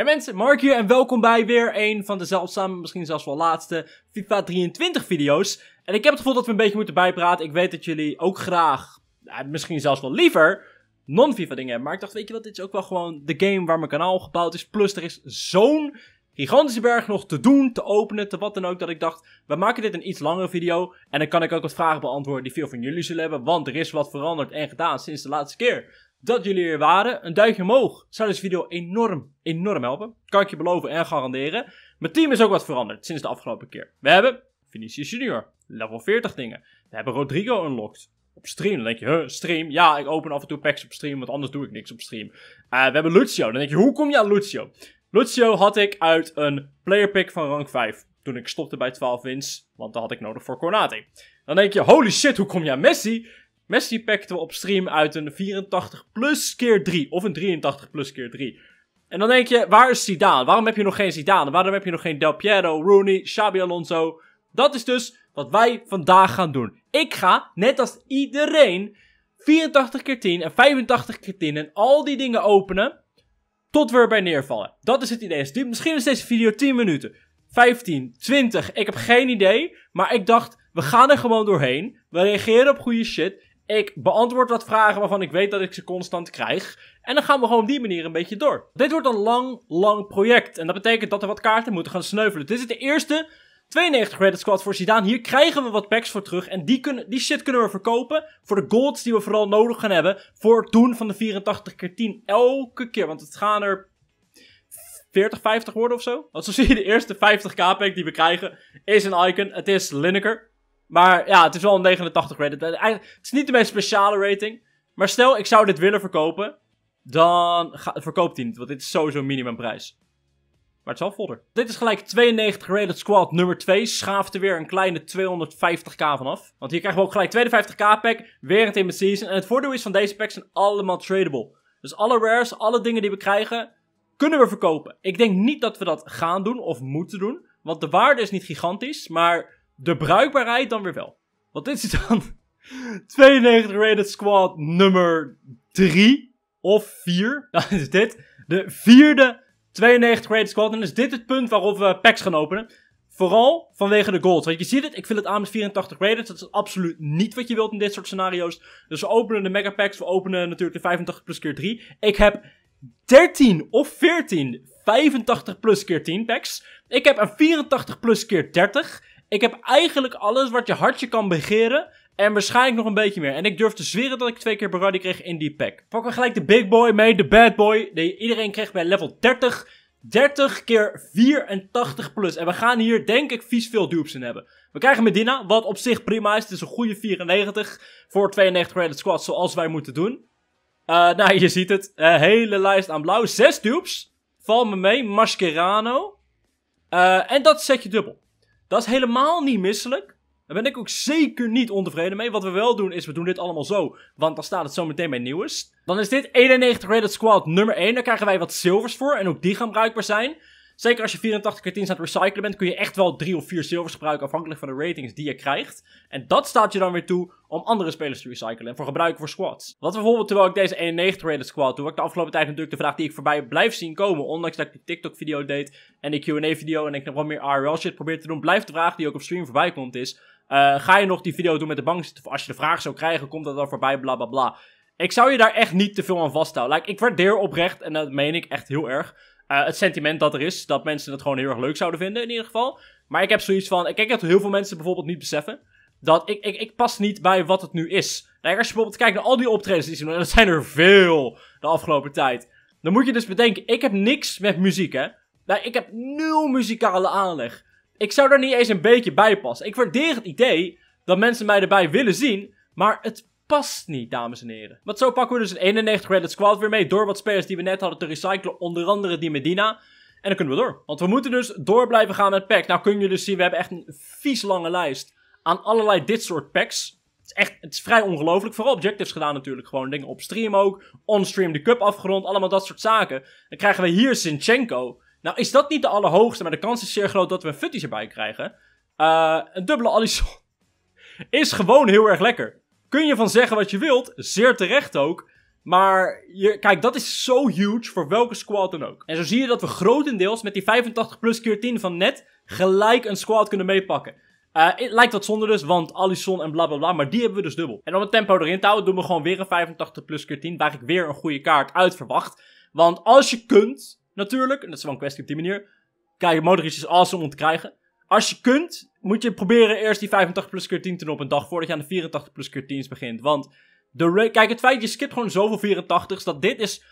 Hey mensen, Mark hier en welkom bij weer een van de zeldzame, misschien zelfs wel laatste FIFA 23 video's. En ik heb het gevoel dat we een beetje moeten bijpraten. Ik weet dat jullie ook graag, misschien zelfs wel liever, non-FIFA dingen hebben. Maar ik dacht, weet je wat, dit is ook wel gewoon de game waar mijn kanaal gebouwd is. Plus er is zo'n gigantische berg nog te doen, te openen, te wat dan ook. Dat ik dacht, we maken dit een iets langere video. En dan kan ik ook wat vragen beantwoorden die veel van jullie zullen hebben. Want er is wat veranderd en gedaan sinds de laatste keer dat jullie er waren. Een duimpje omhoog zou deze video enorm, enorm helpen. Kan ik je beloven en garanderen. Mijn team is ook wat veranderd sinds de afgelopen keer. We hebben Vinicius Junior, level 40 dingen. We hebben Rodrigo unlocked. Op stream, dan denk je, huh, stream? Ja, ik open af en toe packs op stream, want anders doe ik niks op stream. Eh, we hebben Lucio, dan denk je, hoe kom je aan Lucio? Lucio had ik uit een player pick van rank 5. Toen ik stopte bij 12 wins, want dat had ik nodig voor Cornate. Dan denk je, holy shit, hoe kom je aan Messi? Messi packten we op stream uit een 84 plus keer 3. Of een 83 plus keer 3. En dan denk je, waar is Zidane? Waarom heb je nog geen Zidane? Waarom heb je nog geen Del Piero, Rooney, Xabi Alonso? Dat is dus wat wij vandaag gaan doen. Ik ga, net als iedereen, 84 keer 10 en 85 keer 10 en al die dingen openen tot we erbij neervallen. Dat is het idee. Dus misschien is deze video 10 minuten, 15, 20, ik heb geen idee. Maar ik dacht, we gaan er gewoon doorheen. We reageren op goede shit. Ik beantwoord wat vragen waarvan ik weet dat ik ze constant krijg. En dan gaan we gewoon op die manier een beetje door. Dit wordt een lang, lang project. En dat betekent dat er wat kaarten moeten gaan sneuvelen. Dit is de eerste 92 credit squad voor Zidane. Hier krijgen we wat packs voor terug. En die, kunnen, die shit kunnen we verkopen. Voor de golds die we vooral nodig gaan hebben. Voor het doen van de 84 keer 10. Elke keer. Want het gaan er 40, 50 worden of zo. Want zo zie je de eerste 50k pack die we krijgen. Is een icon. Het is Lineker. Maar ja, het is wel een 89 rated. het is niet de meest speciale rating. Maar stel, ik zou dit willen verkopen. Dan verkoopt hij niet, want dit is sowieso minimumprijs. Maar het zal vodder. Dit is gelijk 92 rated squad nummer 2. Schaaft er weer een kleine 250k vanaf. Want hier krijgen we ook gelijk 52k pack. Weer in team season. En het voordeel is van deze packs zijn allemaal tradable. Dus alle rares, alle dingen die we krijgen, kunnen we verkopen. Ik denk niet dat we dat gaan doen of moeten doen. Want de waarde is niet gigantisch. Maar de bruikbaarheid dan weer wel. Want dit is dan 92 Rated Squad nummer 3 of 4. Dan is dit de vierde 92 Rated Squad. En is dit het punt waarop we packs gaan openen. Vooral vanwege de goals. Want je ziet het, ik vul het aan met 84 rated. Dat is absoluut niet wat je wilt in dit soort scenario's. Dus we openen de mega packs. We openen natuurlijk de 85 plus keer 3. Ik heb 13 of 14 85 plus keer 10 packs. Ik heb een 84 plus keer 30. Ik heb eigenlijk alles wat je hartje kan begeren. En waarschijnlijk nog een beetje meer. En ik durf te zweren dat ik twee keer Baradi kreeg in die pack. Pak we gelijk de big boy mee, de bad boy. Die iedereen kreeg bij level 30. 30 keer 84 plus. En we gaan hier denk ik vies veel dupes in hebben. We krijgen Medina, wat op zich prima is. Het is een goede 94 voor 92 credit squad, zoals wij moeten doen. Uh, nou, je ziet het. Een eh, hele lijst aan blauw. Zes dupes. Val me mee. Mascherano. Uh, en dat zet je dubbel. Dat is helemaal niet misselijk. Daar ben ik ook zeker niet ontevreden mee. Wat we wel doen is, we doen dit allemaal zo. Want dan staat het zo meteen bij nieuws. Dan is dit 91 Rated Squad nummer 1. Daar krijgen wij wat zilvers voor. En ook die gaan bruikbaar zijn. Zeker als je 84 x aan het recyclen bent, kun je echt wel drie of vier zilvers gebruiken afhankelijk van de ratings die je krijgt. En dat staat je dan weer toe om andere spelers te recyclen en voor gebruiken voor squads. Wat bijvoorbeeld terwijl ik deze 91 rated squad doe, ik de afgelopen tijd natuurlijk de vraag die ik voorbij blijf zien komen, ondanks dat ik die TikTok video deed en die Q&A video en ik nog wat meer IRL shit probeer te doen, blijft de vraag die ook op stream voorbij komt is, eh, ga je nog die video doen met de bank Of als je de vraag zou krijgen, komt dat dan voorbij, Blablabla. Ik zou je daar echt niet te veel aan vasthouden. Like, ik waardeer oprecht, en dat meen ik echt heel erg, eh, het sentiment dat er is, dat mensen het gewoon heel erg leuk zouden vinden in ieder geval. Maar ik heb zoiets van, ik kijk dat heel veel mensen bijvoorbeeld niet beseffen, dat ik, ik, ik pas niet bij wat het nu is. Kijk, als je bijvoorbeeld kijkt naar al die optredens die ze doen, en dat zijn er veel de afgelopen tijd. Dan moet je dus bedenken, ik heb niks met muziek, hè. Nou, ik heb nul muzikale aanleg. Ik zou daar niet eens een beetje bij passen. Ik waardeer het idee dat mensen mij erbij willen zien, maar het past niet, dames en heren. Want zo pakken we dus een 91 credit squad weer mee door wat spelers die we net hadden te recyclen. Onder andere die Medina. En dan kunnen we door. Want we moeten dus door blijven gaan met packs. Nou kun je dus zien, we hebben echt een vies lange lijst aan allerlei dit soort packs. Het is echt, het is vrij ongelooflijk. Vooral objectives gedaan natuurlijk. Gewoon dingen op stream ook. Onstream de cup afgerond. Allemaal dat soort zaken. Dan krijgen we hier Sinchenko. Nou is dat niet de allerhoogste, maar de kans is zeer groot dat we een futties erbij krijgen. Eh, een dubbele Alisson is gewoon heel erg lekker kun je van zeggen wat je wilt, zeer terecht ook. Maar je, kijk, dat is zo huge voor welke squad dan ook. En zo zie je dat we grotendeels met die 85 plus keer 10 van net gelijk een squad kunnen meepakken. Uh, lijkt dat zonde dus, want Alisson en bla bla bla, maar die hebben we dus dubbel. En om het tempo erin te houden, doen we gewoon weer een 85 plus keer 10, waar ik weer een goede kaart uit verwacht. Want als je kunt, natuurlijk, en dat is wel een kwestie op die manier, kijk, Modric is awesome om te krijgen als je kunt, moet je proberen eerst die 85 plus 10 te doen op een dag voordat je aan de 84 plus keer begint. Want de kijk, het feit, je skipt gewoon zoveel 84's dat dit is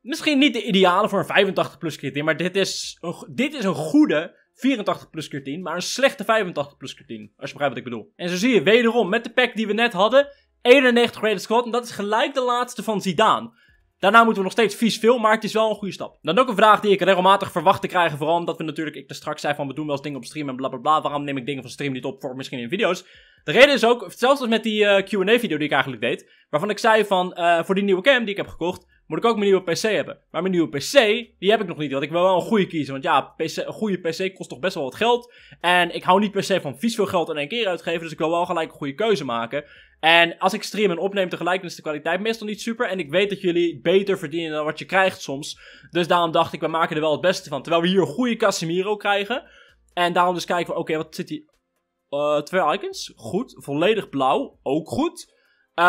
misschien niet de ideale voor een 85 plus keer 10. Maar dit is een, dit is een goede 84 plus 10, maar een slechte 85 plus 10. Als je begrijpt wat ik bedoel. En zo zie je wederom met de pack die we net hadden, 91 rated squad. En dat is gelijk de laatste van Zidane. Daarna moeten we nog steeds vies veel, maar het is wel een goede stap. Dan ook een vraag die ik regelmatig verwacht te krijgen. Vooral omdat we natuurlijk, ik er straks zei van we doen wel eens dingen op stream en blablabla. Bla bla, waarom neem ik dingen van stream niet op voor misschien in video's? De reden is ook, zelfs als met die eh, Q&A video die ik eigenlijk deed. Waarvan ik zei van, eh, voor die nieuwe cam die ik heb gekocht moet ik ook mijn nieuwe PC hebben. Maar mijn nieuwe PC, die heb ik nog niet. Want ik wil wel een goede kiezen. Want ja, een goede PC kost toch best wel wat geld. En ik hou niet per se van vies veel geld in één keer uitgeven. Dus ik wil wel gelijk een goede keuze maken. En als ik stream en opneem tegelijk, dan is de kwaliteit meestal niet super. En ik weet dat jullie beter verdienen dan wat je krijgt soms. Dus daarom dacht ik, we maken er wel het beste van. Terwijl we hier een goede Casemiro krijgen. En daarom dus kijken we, oké, wat zit hier? Uh, twee icons, goed. Volledig blauw, ook goed. Eh,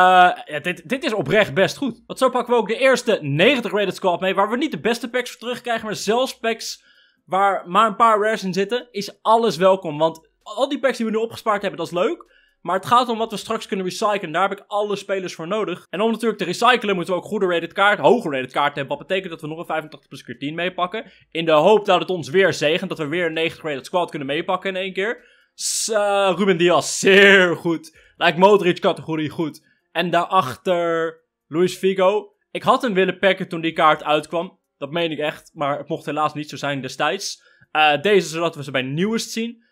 ja, dit, dit is oprecht best goed. Want zo pakken we ook de eerste 90 rated squad mee, waar we niet de beste packs voor terugkrijgen, maar zelfs packs waar maar een paar rares in zitten, is alles welkom. Want al die packs die we nu opgespaard hebben, dat is leuk. Maar het gaat om wat we straks kunnen recyclen. Daar heb ik alle spelers voor nodig. En om natuurlijk te recyclen moeten we ook goede rated kaarten, hoge rated kaarten hebben. Wat betekent dat we nog een 85 plus keer 10 meepakken. In de hoop dat het ons weer zegent. Dat we weer een 90 rated squad kunnen meepakken in één keer. S eh, Ruben Diaz, zeer goed. Lijkt Modric categorie goed. En daarachter Luis Figo. Ik had hem willen packen toen die kaart uitkwam. Dat meen ik echt, maar het mocht helaas niet zo zijn destijds. Uh, deze zodat we ze bij nieuwest zien.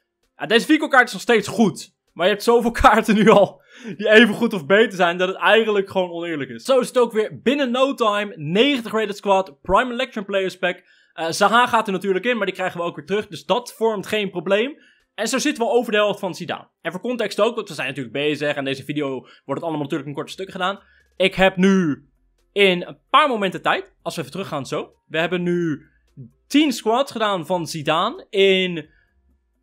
deze Figo kaart is nog steeds goed. Maar je hebt zoveel kaarten nu al die even goed of beter zijn dat het eigenlijk gewoon oneerlijk is. Zo is het ook weer binnen no time. 90 rated squad, Prime Election Players Pack. Eh, Zaha gaat er natuurlijk in, maar die krijgen we ook weer terug. Dus dat vormt geen probleem. En zo zitten we over de helft van Zidane. En voor context ook, want we zijn natuurlijk bezig en deze video wordt het allemaal natuurlijk een korte stuk gedaan. Ik heb nu in een paar momenten tijd, als we even teruggaan zo. We hebben nu 10 squats gedaan van Zidane in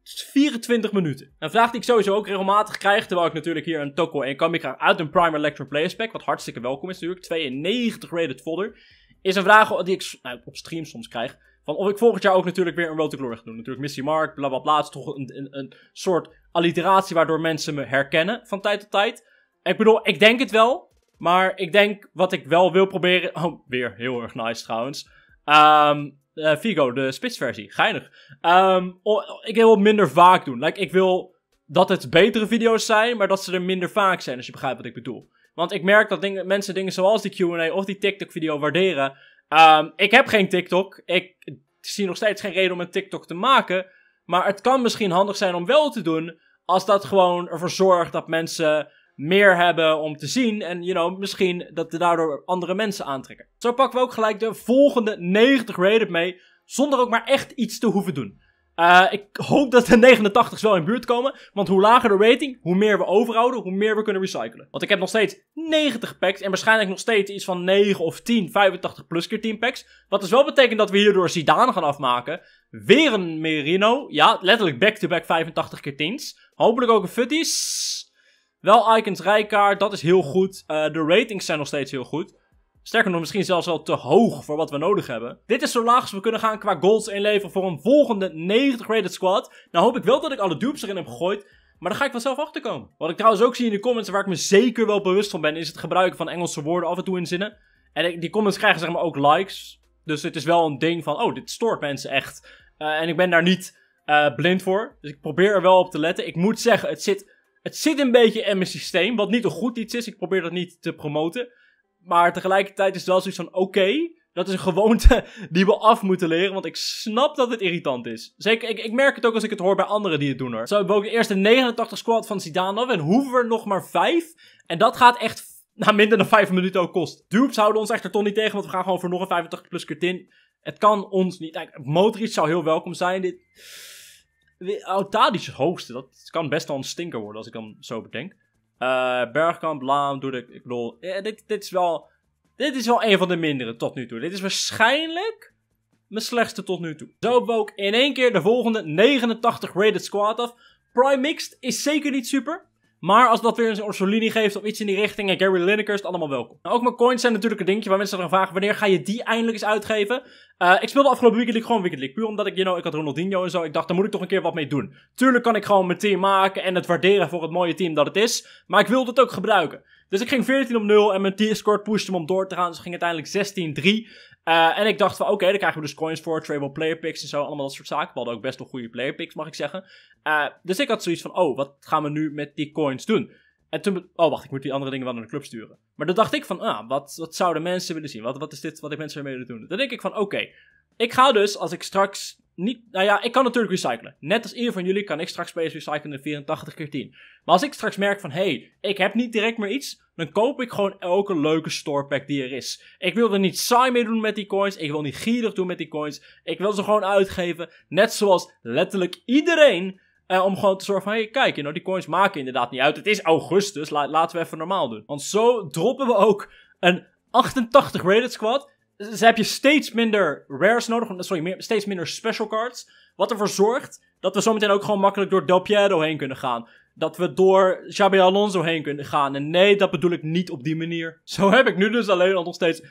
24 minuten. Een vraag die ik sowieso ook regelmatig krijg, terwijl ik natuurlijk hier een Toko en Kamika uit een Prime Electro Players pack, wat hartstikke welkom is natuurlijk, 92 rated fodder, is een vraag die ik nou, op stream soms krijg. Van of ik volgend jaar ook natuurlijk weer een Road to Glory ga doen. Natuurlijk Missy Mark, bla bla bla. Het is toch een, een, een soort alliteratie waardoor mensen me herkennen van tijd tot tijd. Ik bedoel, ik denk het wel. Maar ik denk wat ik wel wil proberen. Oh, weer heel erg nice trouwens. Ehm, eh, Vigo, de spitsversie. Geinig. Ehm, ik wil minder vaak doen. Like, ik wil dat het betere video's zijn, maar dat ze er minder vaak zijn, als je begrijpt wat ik bedoel. Want ik merk dat mensen dingen zoals die QA of die TikTok-video waarderen. Ehm, ik heb geen TikTok. Ik zie nog steeds geen reden om een TikTok te maken. Maar het kan misschien handig zijn om wel te doen. Als dat gewoon ervoor zorgt dat mensen meer hebben om te zien. En you know, misschien dat we daardoor andere mensen aantrekken. Zo pakken we ook gelijk de volgende 90 rated mee. Zonder ook maar echt iets te hoeven doen. Uh, ik hoop dat de 89's wel in buurt komen. Want hoe lager de rating, hoe meer we overhouden, hoe meer we kunnen recyclen. Want ik heb nog steeds 90 packs en waarschijnlijk nog steeds iets van 9 of 10, 85 plus keer 10 packs. Wat dus wel betekent dat we hierdoor Zidane gaan afmaken. Weer een Merino. Ja, letterlijk back-to-back 85 keer 10's. Hopelijk ook een Futties. Wel Icons Rijkaard, dat is heel goed. Uh, de ratings zijn nog steeds heel goed. Sterker nog, misschien zelfs wel te hoog voor wat we nodig hebben. Dit is zo laag als we kunnen gaan qua goals inleveren voor een volgende 90 rated squad. Nou hoop ik wel dat ik alle dupes erin heb gegooid. Maar daar ga ik wel zelf achter komen. Wat ik trouwens ook zie in de comments, waar ik me zeker wel bewust van ben, is het gebruiken van Engelse woorden af en toe in zinnen. En die comments krijgen zeg maar ook likes. Dus het is wel een ding van, oh, dit stoort mensen echt. Eh, en ik ben daar niet eh, blind voor. Dus ik probeer er wel op te letten. Ik moet zeggen, het zit, het zit een beetje in mijn systeem. Wat niet een goed iets is. Ik probeer dat niet te promoten. Maar tegelijkertijd is het wel zoiets van: oké, dat is een gewoonte die we af moeten leren. Want ik snap dat het irritant is. Zeker, ik, ik merk het ook als ik het hoor bij anderen die het doen hoor. Zo hebben we ook de eerste 89 squad van Zidane af. En hoeven er nog maar 5. En dat gaat echt na nou, minder dan 5 minuten ook kost. Dupes houden ons echt er toch niet tegen. Want we gaan gewoon voor nog een 85 plus keer Het kan ons niet. Motorisch zou heel welkom zijn. Dit. Autadisch hoogste. Dat kan best wel een stinker worden als ik dan zo bedenk. Uh, Bergkamp, Laam, doe ik. Ik bedoel, eh, dit, dit, is wel, dit is wel een van de mindere tot nu toe. Dit is waarschijnlijk mijn slechtste tot nu toe. Zo ook in één keer de volgende 89 rated squad af. Prime Mixed is zeker niet super. Maar als dat weer een Orsolini geeft of iets in die richting en Gary Lineker is het allemaal welkom. Nou, ook mijn coins zijn natuurlijk een dingetje waar mensen gaan vragen wanneer ga je die eindelijk eens uitgeven. Eh, ik speelde afgelopen weekend gewoon Weekend League. Puur omdat ik, you know, ik had Ronaldinho en zo. Ik dacht, daar moet ik toch een keer wat mee doen. Tuurlijk kan ik gewoon mijn team maken en het waarderen voor het mooie team dat het is. Maar ik wilde het ook gebruiken. Dus ik ging 14 op 0 en mijn Discord pushte hem om door te gaan. Dus ging uiteindelijk 16-3. Eh, en ik dacht van oké, dan krijgen we dus coins voor, tradable player picks en zo, allemaal dat soort zaken. We hadden ook best wel goede player picks, mag ik zeggen. Eh, dus ik had zoiets van, oh, wat gaan we nu met die coins doen? En toen, oh wacht, ik moet die andere dingen wel naar de club sturen. Maar dan dacht ik van, ah, wat, wat zouden mensen willen zien? Wat, wat is dit wat ik mensen ermee willen doen? Dan denk ik van, oké, ik ga dus, als ik straks niet, nou ja, ik kan natuurlijk recyclen. Net als ieder van jullie kan ik straks space recyclen in 84 keer 10. Maar als ik straks merk van, hé, hey, ik heb niet direct meer iets, dan koop ik gewoon elke leuke store pack die er is. Ik wil er niet saai mee doen met die coins, ik wil niet gierig doen met die coins, ik wil ze gewoon uitgeven. Net zoals letterlijk iedereen, eh, om gewoon te zorgen van, hé, hey, kijk, nou, die coins maken inderdaad niet uit. Het is augustus, laten we even normaal doen. Want zo droppen we ook een 88 rated squad ze heb je steeds minder rares nodig. Sorry, meer, steeds minder special cards. Wat ervoor zorgt dat we zometeen ook gewoon makkelijk door Del Piero heen kunnen gaan. Dat we door Xabi Alonso heen kunnen gaan. En nee, dat bedoel ik niet op die manier. Zo heb ik nu dus alleen al nog steeds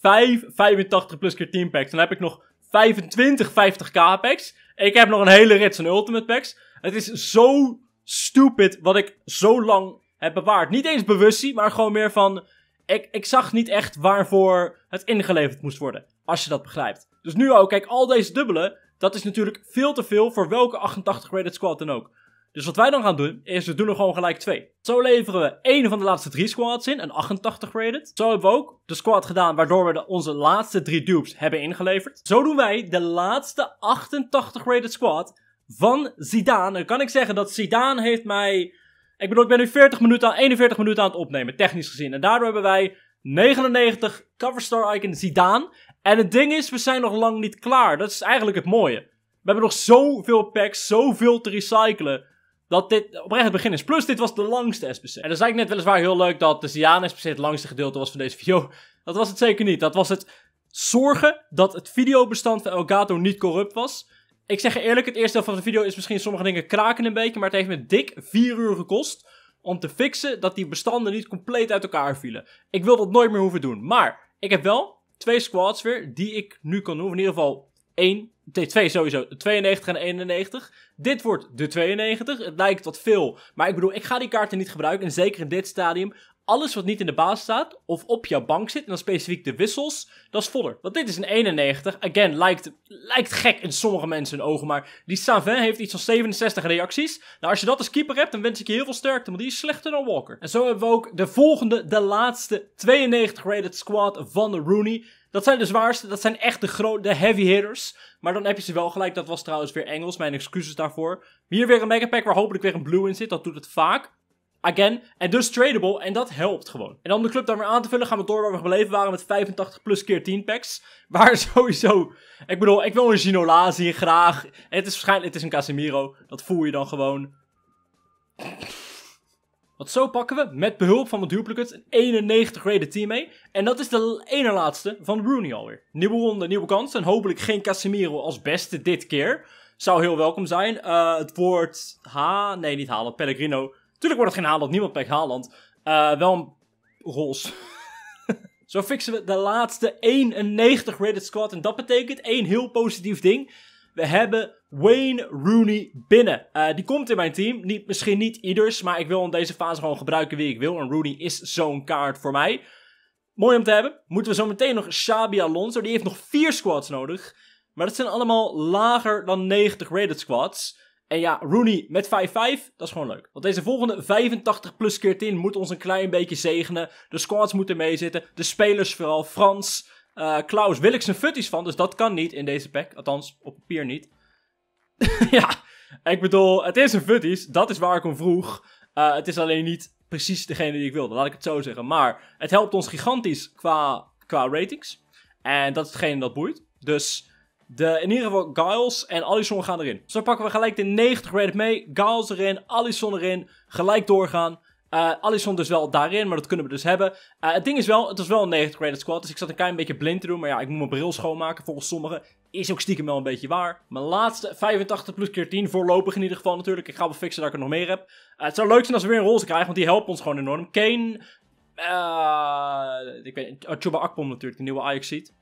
5 85 plus keer team packs. Dan heb ik nog 25 50k packs. Ik heb nog een hele rits aan ultimate packs. Het is zo stupid wat ik zo lang heb bewaard. Niet eens bewustzijn, maar gewoon meer van ik, ik zag niet echt waarvoor het ingeleverd moest worden. Als je dat begrijpt. Dus nu ook, kijk, al deze dubbelen, dat is natuurlijk veel te veel voor welke 88 rated squad dan ook. Dus wat wij dan gaan doen, is we doen er gewoon gelijk twee. Zo leveren we één van de laatste drie squads in, een 88 rated. Zo hebben we ook de squad gedaan waardoor we de, onze laatste drie dupes hebben ingeleverd. Zo doen wij de laatste 88 rated squad van Zidane. Dan kan ik zeggen dat Zidane heeft mij ik bedoel, ik ben nu 40 minuten aan, 41 minuten aan het opnemen, technisch gezien. En daardoor hebben wij 99 coverstar icon Zidane. En het ding is, we zijn nog lang niet klaar. Dat is eigenlijk het mooie. We hebben nog zoveel packs, zoveel te recyclen. Dat dit oprecht het begin is. Plus, dit was de langste SPC. En dan zei ik net weliswaar heel leuk dat de Zidane SPC het langste gedeelte was van deze video. Dat was het zeker niet. Dat was het zorgen dat het videobestand van Elgato niet corrupt was. Ik zeg eerlijk, het eerste deel van de video is misschien sommige dingen kraken een beetje, maar het heeft me dik 4 uur gekost om te fixen dat die bestanden niet compleet uit elkaar vielen. Ik wil dat nooit meer hoeven doen, maar ik heb wel twee squads weer die ik nu kan doen, in ieder geval 1, twee sowieso, 92 en 91. Dit wordt de 92. Het lijkt wat veel, maar ik bedoel, ik ga die kaarten niet gebruiken. En zeker in dit stadium alles wat niet in de baas staat of op jouw bank zit, en dan specifiek de wissels, dat is fodder. Want dit is een 91. Again, lijkt, lijkt gek in sommige mensen hun ogen, maar die Savin heeft iets van 67 reacties. Nou, als je dat als keeper hebt, dan wens ik je heel veel sterkte, want die is slechter dan Walker. En zo hebben we ook de volgende, de laatste 92 rated squad van de Rooney. Dat zijn de zwaarste, dat zijn echt de grote heavy hitters. Maar dan heb je ze wel gelijk, dat was trouwens weer Engels, mijn excuses daarvoor. Hier weer een mega pack waar hopelijk weer een blue in zit, dat doet het vaak again. En dus tradable. En dat helpt gewoon. En om de club dan weer aan te vullen, gaan we door waar we gebleven waren met 85 plus keer 10 packs. Waar sowieso. Ik bedoel, ik wil een Ginola zien graag. het is waarschijnlijk het is een Casemiro. Dat voel je dan gewoon. Want zo pakken we met behulp van mijn duplicate een 91 rated team mee. En dat is de ene laatste van Rooney alweer. Nieuwe ronde, nieuwe kans. En hopelijk geen Casemiro als beste dit keer. Zou heel welkom zijn. Eh, het woord H. Nee, niet halen. Pellegrino Tuurlijk wordt het geen Haaland, niemand pakt Haaland. Eh, wel een roze. Zo fixen we de laatste 91 rated squad. En dat betekent één heel positief ding. We hebben Wayne Rooney binnen. Eh, die komt in mijn team. Niet, misschien niet ieders, maar ik wil in deze fase gewoon gebruiken wie ik wil. En Rooney is zo'n kaart voor mij. Mooi om te hebben. Moeten we zo meteen nog Xabi Alonso. Die heeft nog vier squads nodig. Maar dat zijn allemaal lager dan 90 rated squads. En ja, Rooney met 5-5, dat is gewoon leuk. Want deze volgende 85 plus keer moet ons een klein beetje zegenen. De squads moeten meezitten, de spelers vooral. Frans, eh, Klaus wil ik zijn futties van, dus dat kan niet in deze pack. Althans, op papier niet. ja, ik bedoel, het is een futties, dat is waar ik om vroeg. Eh, het is alleen niet precies degene die ik wilde, laat ik het zo zeggen. Maar het helpt ons gigantisch qua, qua ratings. En dat is hetgene dat boeit. Dus de, in ieder geval Giles en Allison gaan erin. Zo pakken we gelijk de 90 rated mee. Giles erin, Allison erin. Gelijk doorgaan. Uh, eh, Allison dus wel daarin, maar dat kunnen we dus hebben. Eh, het ding is wel, het was wel een 90 rated squad, dus ik zat een klein beetje blind te doen. Maar ja, ik moet mijn bril schoonmaken, volgens sommigen. Is ook stiekem wel een beetje waar. Mijn laatste 85 plus keer 10, voorlopig in ieder geval natuurlijk. Ik ga wel fixen dat ik er nog meer heb. Eh, het zou leuk zijn als we weer een roze krijgen, want die helpt ons gewoon enorm. Kane, ik weet, Chuba Akpom natuurlijk, de nieuwe Ajax ziet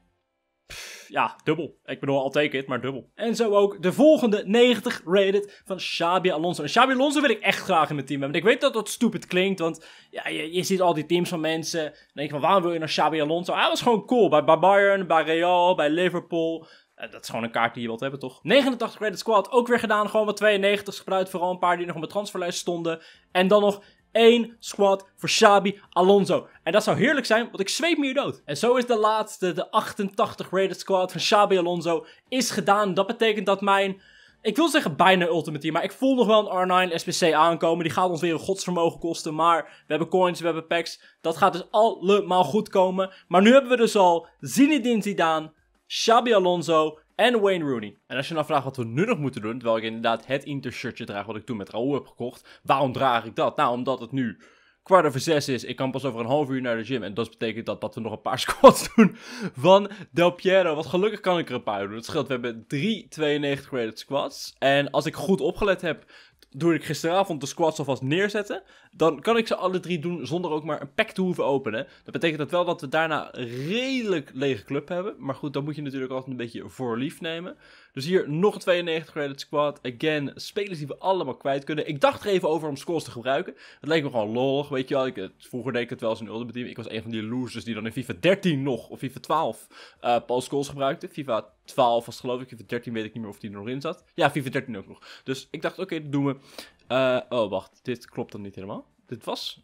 ja, dubbel. Ik bedoel, al take it, maar dubbel. En zo ook de volgende 90 rated van Xabi Alonso. En Xabi Alonso wil ik echt graag in mijn team hebben. Ik weet dat dat stupid klinkt, want ja, je, ziet al die teams van mensen. Dan denk je van, waarom wil je naar Xabi Alonso? Hij ah, was gewoon cool. Bij, bij Bayern, bij Real, bij Liverpool. Eh, dat is gewoon een kaart die je wilt hebben, toch? 89 credit squad, ook weer gedaan. Gewoon wat 92 gebruikt. Vooral een paar die nog op mijn transferlijst stonden. En dan nog één squad voor Xabi Alonso. En dat zou heerlijk zijn, want ik zweep me hier dood. En zo is de laatste, de 88 rated squad van Xabi Alonso, is gedaan. Dat betekent dat mijn... Ik wil zeggen bijna Ultimate maar ik voel nog wel een R9 SPC aankomen. Die gaat ons weer een godsvermogen kosten, maar we hebben coins, we hebben packs. Dat gaat dus allemaal goed komen. Maar nu hebben we dus al Zinedine Zidane, Xabi Alonso, en Wayne Rooney. En als je nou vraagt wat we nu nog moeten doen, terwijl ik inderdaad het Inter-shirtje draag wat ik toen met Raoul heb gekocht. Waarom draag ik dat? Nou, omdat het nu kwart over zes is. Ik kan pas over een half uur naar de gym. En dat betekent dat, dat we nog een paar squats doen van Del Piero. Want gelukkig kan ik er een paar doen. Dat scheelt, we hebben drie 92 graded squats. En als ik goed opgelet heb, doe ik gisteravond de squats alvast neerzetten. Dan kan ik ze alle drie doen zonder ook maar een pack te hoeven openen. Dat betekent dat wel dat we daarna redelijk lege club hebben. Maar goed, dan moet je natuurlijk altijd een beetje voor lief nemen. Dus hier nog 92 credit squad. Again, spelers die we allemaal kwijt kunnen. Ik dacht er even over om scores te gebruiken. Het leek me gewoon lollig, weet je wel. Ik, eh, vroeger deed ik het wel eens in Ultimate Team. Ik was een van die losers die dan in FIFA 13 nog, of FIFA 12, uh, eh, Paul scores gebruikte. FIFA 12 was geloof ik, FIFA 13 weet ik niet meer of die er nog in zat. Ja, FIFA 13 ook nog. Dus ik dacht, oké, dat doen we. Eh, oh, wacht, dit klopt dan niet helemaal. Dit was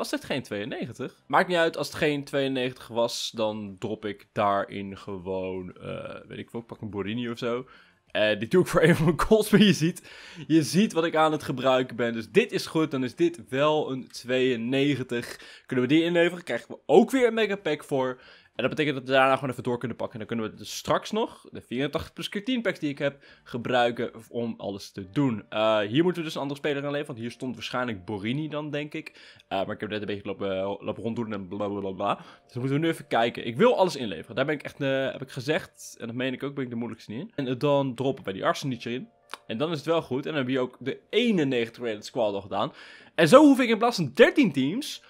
was dit geen 92? Maakt niet uit, als het geen 92 was, dan drop ik daarin gewoon, eh, weet ik veel, pak een Borini of zo. Eh, die doe ik voor een van mijn calls, maar je ziet, je ziet wat ik aan het gebruiken ben. Dus dit is goed, dan is dit wel een 92. Kunnen we die inleveren, krijgen we ook weer een pack voor. En dat betekent dat we daarna gewoon even door kunnen pakken. En dan kunnen we dus straks nog de 84 plus 10 packs die ik heb gebruiken om alles te doen. Eh, hier moeten we dus een andere speler aan leveren. want hier stond waarschijnlijk Borini dan, denk ik. Eh, maar ik heb net een beetje lopen, lopen ronddoen en blablabla. Dus dan moeten we nu even kijken. Ik wil alles inleveren. Daar ben ik echt, eh, heb ik gezegd, en dat meen ik ook, ben ik de moeilijkste niet in. En dan droppen bij die Arsenietje in. En dan is het wel goed. En dan heb je ook de 91 rated squad al gedaan. En zo hoef ik in plaats van 13 teams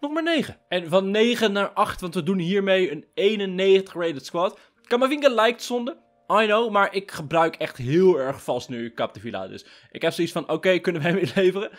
nog maar 9. En van 9 naar 8, want we doen hiermee een 91 rated squad. Kamavinga lijkt zonde, I know, maar ik gebruik echt heel erg vast nu Villa. Dus ik heb zoiets van, oké, kunnen we hem inleveren?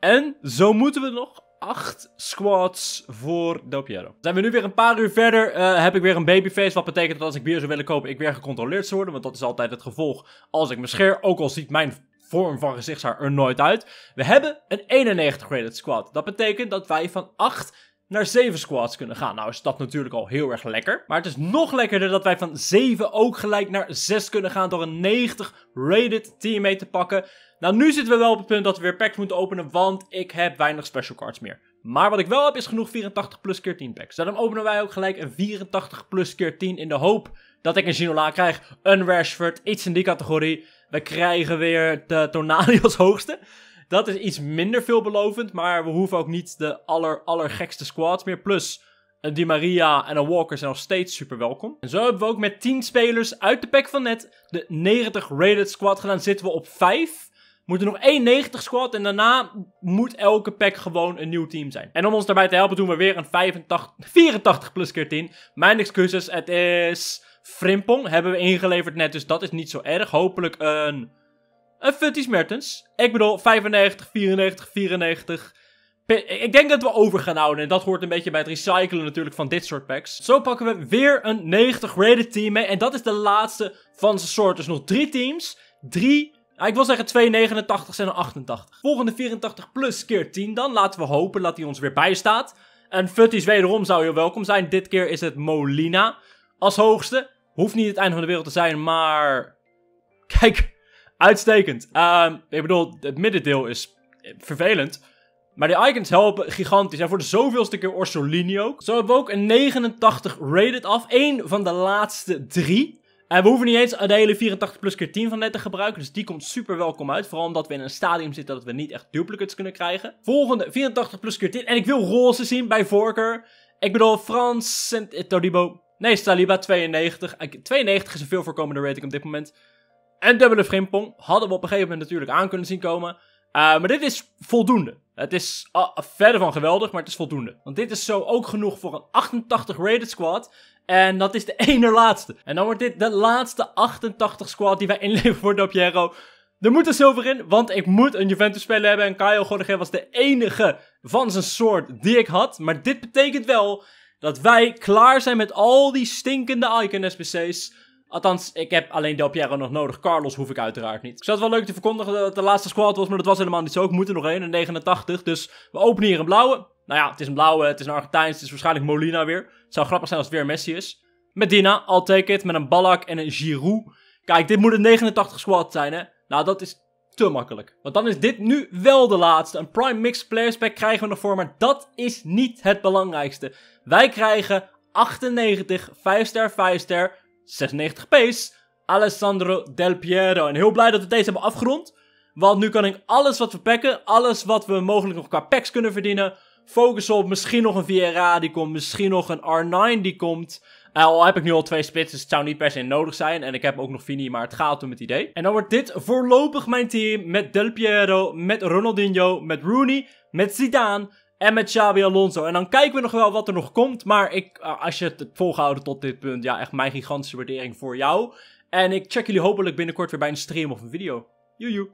En zo moeten we nog 8 squads voor Del Piero. Zijn we nu weer een paar uur verder, eh, heb ik weer een babyface. Wat betekent dat als ik bier zou willen kopen, ik weer gecontroleerd zou worden. Want dat is altijd het gevolg als ik me scheer. Ook al ziet mijn vorm van gezichtshaar er nooit uit. We hebben een 91 rated squad. Dat betekent dat wij van 8 naar 7 squads kunnen gaan. Nou is dat natuurlijk al heel erg lekker. Maar het is nog lekkerder dat wij van 7 ook gelijk naar 6 kunnen gaan door een 90 rated team mee te pakken. Nou nu zitten we wel op het punt dat we weer packs moeten openen, want ik heb weinig special cards meer. Maar wat ik wel heb is genoeg 84 plus keer 10 packs. Daarom openen wij ook gelijk een 84 plus keer 10 in de hoop dat ik een Ginola krijg, een Rashford, iets in die categorie we krijgen weer de Tonali als hoogste. Dat is iets minder veelbelovend, maar we hoeven ook niet de aller, allergekste squads meer. Plus, een Di Maria en een Walker zijn nog steeds super welkom. En zo hebben we ook met 10 spelers uit de pack van net de 90 rated squad gedaan. Zitten we op 5 moet er nog 190 squad en daarna moet elke pack gewoon een nieuw team zijn. En om ons daarbij te helpen doen we weer een 85, 84 plus keer 10. Mijn excuses, het is Frimpong, hebben we ingeleverd net, dus dat is niet zo erg. Hopelijk een, een futty Mertens. Ik bedoel 95, 94, 94... Ik denk dat we over gaan houden. En dat hoort een beetje bij het recyclen natuurlijk van dit soort packs. Zo pakken we weer een 90 rated team mee. En dat is de laatste van zijn soort. Dus nog drie teams. Drie ik wil zeggen 289 en 88. Volgende 84 plus keer 10 dan. Laten we hopen dat hij ons weer bijstaat. En Futties wederom zou heel welkom zijn. Dit keer is het Molina als hoogste. Hoeft niet het einde van de wereld te zijn, maar... Kijk, uitstekend. Um, ik bedoel, het middendeel is vervelend. Maar die icons helpen gigantisch. En voor de zoveelste keer Orsolini ook. Zo hebben we ook een 89 rated af. Eén van de laatste drie. Eh, we hoeven niet eens eh, de hele 84 plus keer 10 van net te gebruiken. Dus die komt super welkom uit. Vooral omdat we in een stadium zitten dat we niet echt duplicates kunnen krijgen. Volgende 84 plus keer 10. En ik wil roze zien bij voorkeur. Ik bedoel Frans Saint eh, Todibo. Nee, Saliba 92. 92 is een veel voorkomende rating op dit moment. En dubbele Frimpong. Hadden we op een gegeven moment natuurlijk aan kunnen zien komen. maar dit is voldoende. Het is ah, verder van geweldig, maar het is voldoende. Want dit is zo ook genoeg voor een 88 rated squad. En dat is de ene laatste. En dan wordt dit de laatste 88 squad die wij inleveren voor Del Piero. Er moet een zilver in, want ik moet een Juventus-speler hebben. En Caio Gorge was de enige van zijn soort die ik had. Maar dit betekent wel dat wij klaar zijn met al die stinkende Icon SBC's. Althans, ik heb alleen Del Piero nog nodig. Carlos hoef ik uiteraard niet. Ik zat wel leuk te verkondigen dat het de laatste squad was, maar dat was helemaal niet zo. Ik moet er nog één, een 89. Dus we openen hier een blauwe. Nou ja, het is een blauwe, het is een Argentijns, het is waarschijnlijk Molina weer. Het zou grappig zijn als het weer Messi is. Medina, I'll take it, met een Ballack en een Giroud. Kijk, dit moet een 89 squad zijn, hè. Nou, dat is te makkelijk. Want dan is dit nu wel de laatste. Een prime mix players pack krijgen we nog voor, maar dat is niet het belangrijkste. Wij krijgen 98, 5 ster, 5 ster, 96 pace, Alessandro Del Piero. En heel blij dat we deze hebben afgerond. Want nu kan ik alles wat we packen, alles wat we mogelijk nog qua packs kunnen verdienen, Focus op misschien nog een Vieira die komt. Misschien nog een R9 die komt. Eh, al heb ik nu al twee splits, dus het zou niet per se nodig zijn. En ik heb ook nog Vini, maar het gaat om het idee. En dan wordt dit voorlopig mijn team met Del Piero, met Ronaldinho, met Rooney, met Zidane... En met Xabi Alonso. En dan kijken we nog wel wat er nog komt. Maar ik, eh, als je het volgehouden tot dit punt, ja, echt mijn gigantische waardering voor jou. En ik check jullie hopelijk binnenkort weer bij een stream of een video. Joejoe.